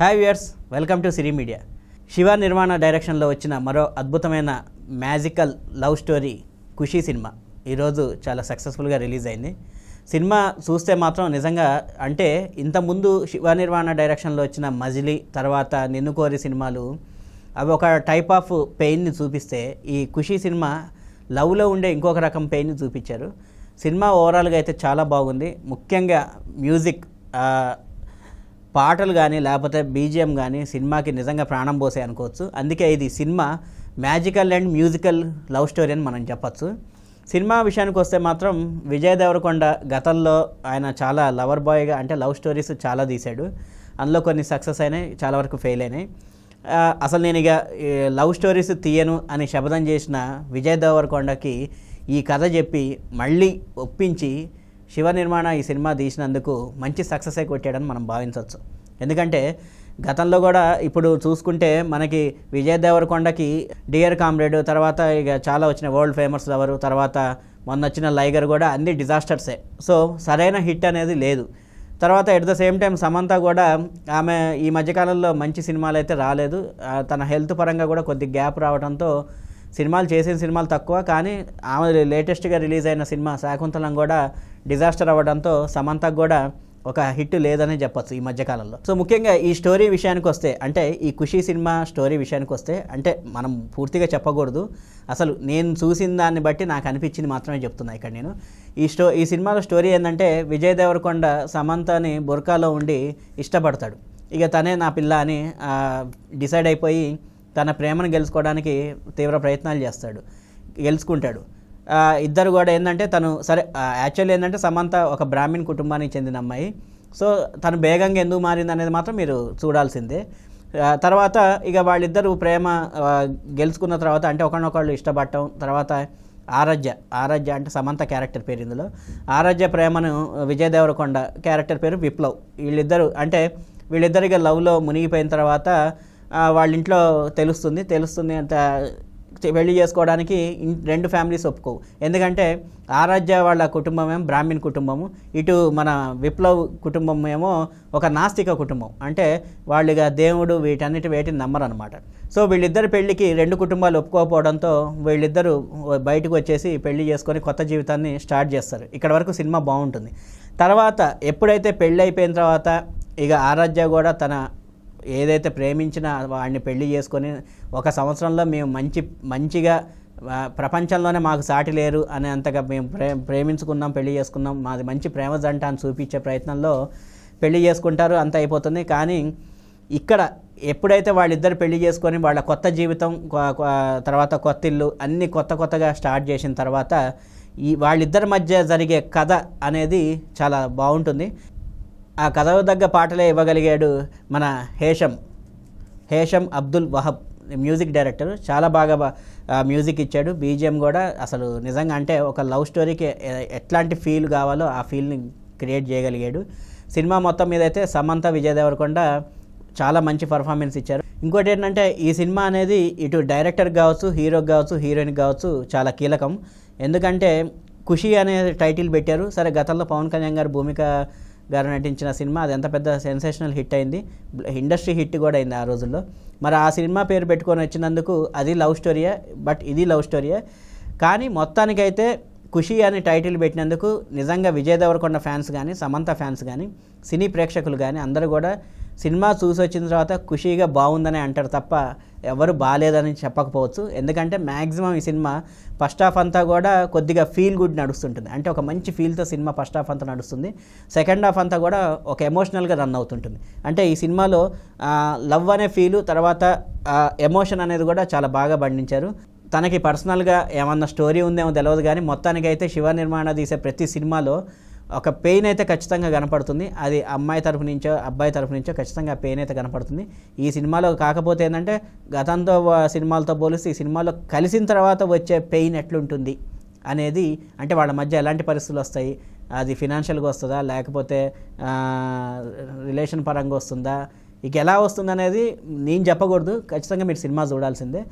hi viewers welcome to Siri media Shiva Nirvana డైరెక్షన్లో వచ్చిన మరో అద్భుతమైన magical love story Kushi cinema ఈరోజు చాలా సక్సెస్ఫుల్గా రిలీజ్ అయింది సినిమా చూస్తే మాత్రం నిజంగా అంటే ఇంతకుముందు శివ నిర్మాణ డైరెక్షన్లో వచ్చిన మజిలీ తర్వాత నిన్నుకోరి సినిమాలు అవి ఒక టైప్ ఆఫ్ పెయిన్ని చూపిస్తే ఈ ఖుషీ సినిమా లవ్లో ఉండే ఇంకొక రకం పెయిన్ని చూపించారు సినిమా ఓవరాల్గా అయితే చాలా బాగుంది ముఖ్యంగా మ్యూజిక్ పాటలు కానీ లేకపోతే బీజిఎం కానీ సినిమాకి నిజంగా ప్రాణం పోసాయి అనుకోవచ్చు అందుకే ఇది cinema magical and musical love story అని మనం చెప్పచ్చు సినిమా విషయానికి వస్తే మాత్రం విజయ్ దేవరకొండ గతంలో ఆయన చాలా లవర్ బాయ్గా అంటే లవ్ స్టోరీస్ చాలా తీశాడు అందులో కొన్ని సక్సెస్ అయినాయి చాలా వరకు ఫెయిల్ అయినాయి అసలు నేను ఇక లవ్ స్టోరీస్ తీయను అని శపథం చేసిన విజయ్ దేవరకొండకి ఈ కథ చెప్పి మళ్ళీ ఒప్పించి శివ నిర్మాణ ఈ సినిమా తీసినందుకు మంచి సక్సెసే కొట్టాడని మనం భావించవచ్చు ఎందుకంటే గతంలో కూడా ఇప్పుడు చూసుకుంటే మనకి విజయ్ దేవరకొండకి డియర్ కామ్రేడ్ తర్వాత ఇక చాలా వచ్చిన వరల్డ్ ఫేమస్ ఎవరు తర్వాత మొన్న వచ్చిన లైగర్ కూడా అన్ని డిజాస్టర్సే సో సరైన హిట్ అనేది లేదు తర్వాత at the same time Samantha కూడా ఆమె ఈ మధ్యకాలంలో మంచి సినిమాలు అయితే రాలేదు తన హెల్త్ పరంగా కూడా కొద్ది గ్యాప్ రావడంతో సినిమాలు చేసిన సినిమాలు తక్కువ కానీ ఆమె లేటెస్ట్గా రిలీజ్ అయిన సినిమా శాకుంతలం కూడా డిజాస్టర్ అవ్వడంతో సమంతకు కూడా ఒక హిట్ లేదనే చెప్పొచ్చు ఈ మధ్యకాలంలో సో ముఖ్యంగా ఈ స్టోరీ విషయానికి వస్తే అంటే ఈ ఖుషీ సినిమా స్టోరీ విషయానికి వస్తే అంటే మనం పూర్తిగా చెప్పకూడదు అసలు నేను చూసిన దాన్ని బట్టి నాకు అనిపించింది మాత్రమే చెప్తున్నా ఇక్కడ నేను ఈ స్టో ఈ సినిమాలో స్టోరీ ఏంటంటే విజయ్ దేవరకొండ సమంతని బుర్కాలో ఉండి ఇష్టపడతాడు ఇక తనే నా పిల్ల అని డిసైడ్ అయిపోయి తన ప్రేమను గెలుచుకోవడానికి తీవ్ర ప్రయత్నాలు చేస్తాడు గెలుచుకుంటాడు ఇద్దరు కూడా ఏంటంటే తను సరే యాక్చువల్లీ ఏంటంటే సమంత ఒక బ్రాహ్మణ్ కుటుంబానికి చెందిన అమ్మాయి సో తను వేగంగా ఎందుకు మారింది అనేది మాత్రం మీరు చూడాల్సిందే తర్వాత ఇక వాళ్ళిద్దరూ ప్రేమ గెలుచుకున్న తర్వాత అంటే ఒకరినొకళ్ళు ఇష్టపడటం తర్వాత ఆరాధ్య ఆరాధ్య అంటే సమంత క్యారెక్టర్ పేరు ఇందులో ఆరాధ్య ప్రేమను విజయ దేవరకొండ క్యారెక్టర్ పేరు విప్లవ్ వీళ్ళిద్దరు అంటే వీళ్ళిద్దరిగా లవ్లో మునిగిపోయిన తర్వాత వాళ్ళ ఇంట్లో తెలుస్తుంది తెలుస్తుంది అంత పెళ్లి చేసుకోవడానికి రెండు ఫ్యామిలీస్ ఒప్పుకోవు ఎందుకంటే ఆరాధ్య వాళ్ళ కుటుంబం ఏమో బ్రాహ్మణ్ కుటుంబము ఇటు మన విప్లవ్ కుటుంబం ఏమో ఒక నాస్తిక కుటుంబం అంటే వాళ్ళుగా దేవుడు వీటన్నిటి వేటిని నమ్మరనమాట సో వీళ్ళిద్దరు పెళ్లికి రెండు కుటుంబాలు ఒప్పుకోకపోవడంతో వీళ్ళిద్దరూ బయటకు వచ్చేసి పెళ్లి చేసుకొని కొత్త జీవితాన్ని స్టార్ట్ చేస్తారు ఇక్కడ వరకు సినిమా బాగుంటుంది తర్వాత ఎప్పుడైతే పెళ్ళి అయిపోయిన తర్వాత ఇక ఆరాధ్య కూడా తన ఏదైతే ప్రేమించిన వాడిని పెళ్లి చేసుకొని ఒక సంవత్సరంలో మేము మంచి మంచిగా ప్రపంచంలోనే మాకు సాటి లేరు అనే అంతగా మేము ప్రే ప్రేమించుకున్నాం పెళ్లి చేసుకున్నాం మాది మంచి ప్రేమ జంట అని చూపించే ప్రయత్నంలో పెళ్లి చేసుకుంటారు అంత అయిపోతుంది కానీ ఇక్కడ ఎప్పుడైతే వాళ్ళిద్దరు పెళ్లి చేసుకొని వాళ్ళ కొత్త జీవితం తర్వాత కొత్త ఇల్లు అన్నీ కొత్త కొత్తగా స్టార్ట్ చేసిన తర్వాత ఈ వాళ్ళిద్దరి మధ్య జరిగే కథ అనేది చాలా బాగుంటుంది ఆ కథకు తగ్గ పాటలే ఇవ్వగలిగాడు మన హేషం హేషం అబ్దుల్ వహబ్ మ్యూజిక్ డైరెక్టర్ చాలా బాగా మ్యూజిక్ ఇచ్చాడు బీజిఎం కూడా అసలు నిజంగా అంటే ఒక లవ్ స్టోరీకి ఎట్లాంటి ఫీల్ కావాలో ఆ ఫీల్ని క్రియేట్ చేయగలిగాడు సినిమా మొత్తం మీద అయితే సమంత విజయ్ దేవరకొండ చాలా మంచి పర్ఫార్మెన్స్ ఇచ్చారు ఇంకోటి ఏంటంటే ఈ సినిమా అనేది ఇటు డైరెక్టర్ కావచ్చు హీరోకి కావచ్చు హీరోయిన్ కావచ్చు చాలా కీలకం ఎందుకంటే ఖుషి అనే టైటిల్ పెట్టారు సరే గతంలో పవన్ కళ్యాణ్ గారు భూమిక గారు నటించిన సినిమా అది ఎంత పెద్ద సెన్సేషనల్ హిట్ అయింది ఇండస్ట్రీ హిట్ కూడా అయింది ఆ రోజుల్లో మరి ఆ సినిమా పేరు పెట్టుకొని వచ్చినందుకు అది లవ్ స్టోరీయే బట్ ఇది లవ్ స్టోరీయే కానీ మొత్తానికైతే ఖుషి అని టైటిల్ పెట్టినందుకు నిజంగా విజయ్ దేవరకొండ ఫ్యాన్స్ కానీ సమంత ఫ్యాన్స్ కానీ సినీ ప్రేక్షకులు కానీ అందరూ కూడా సినిమా చూసి వచ్చిన తర్వాత ఖుషీగా బాగుందని అంటారు తప్ప ఎవరు బాగాలేదని చెప్పకపోవచ్చు ఎందుకంటే మ్యాక్సిమం ఈ సినిమా ఫస్ట్ హాఫ్ అంతా కూడా కొద్దిగా ఫీల్ గుడ్ నడుస్తుంటుంది అంటే ఒక మంచి ఫీల్తో సినిమా ఫస్ట్ హాఫ్ అంతా నడుస్తుంది సెకండ్ హాఫ్ అంతా కూడా ఒక ఎమోషనల్గా రన్ అవుతుంటుంది అంటే ఈ సినిమాలో లవ్ అనే ఫీలు తర్వాత ఎమోషన్ అనేది కూడా చాలా బాగా బండించారు తనకి పర్సనల్గా ఏమన్నా స్టోరీ ఉందేమో తెలియదు కానీ మొత్తానికైతే శివ నిర్మాణ తీసే ప్రతి సినిమాలో ఒక పెయిన్ అయితే ఖచ్చితంగా కనపడుతుంది అది అమ్మాయి తరఫు నుంచో అబ్బాయి తరఫు నుంచో ఖచ్చితంగా పెయిన్ అయితే కనపడుతుంది ఈ సినిమాలో కాకపోతే ఏంటంటే గతంతో సినిమాలతో పోలిస్తే ఈ సినిమాలో కలిసిన తర్వాత వచ్చే పెయిన్ ఎట్లుంటుంది అనేది అంటే వాళ్ళ మధ్య ఎలాంటి పరిస్థితులు వస్తాయి అది ఫినాన్షియల్గా వస్తుందా లేకపోతే రిలేషన్ పరంగా వస్తుందా ఇక ఎలా వస్తుంది అనేది నేను చెప్పకూడదు ఖచ్చితంగా మీరు సినిమా చూడాల్సిందే